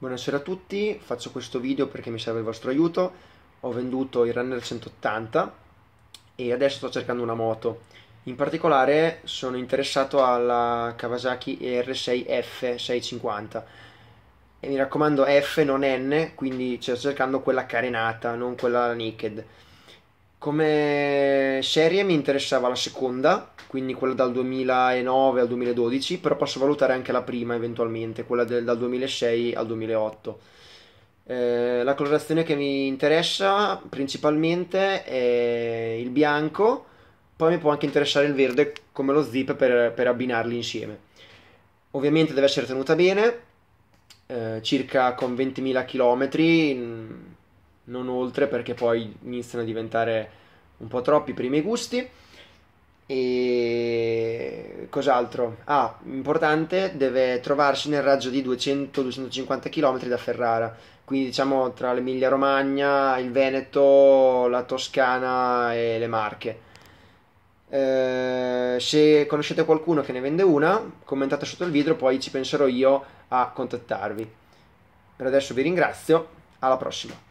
Buonasera a tutti, faccio questo video perché mi serve il vostro aiuto. Ho venduto il Runner 180 e adesso sto cercando una moto. In particolare sono interessato alla Kawasaki R6F650. E mi raccomando F non N, quindi sto cercando quella carenata, non quella naked. Come serie mi interessava la seconda, quindi quella dal 2009 al 2012, però posso valutare anche la prima eventualmente, quella del, dal 2006 al 2008. Eh, la colorazione che mi interessa principalmente è il bianco, poi mi può anche interessare il verde come lo zip per, per abbinarli insieme. Ovviamente deve essere tenuta bene, eh, circa con 20.000 km, non oltre perché poi iniziano a diventare un po' troppi per i miei gusti. E cos'altro? Ah, importante, deve trovarsi nel raggio di 200-250 km da Ferrara, quindi diciamo tra l'Emilia Romagna, il Veneto, la Toscana e le Marche. Eh, se conoscete qualcuno che ne vende una, commentate sotto il video, poi ci penserò io a contattarvi. Per adesso vi ringrazio, alla prossima.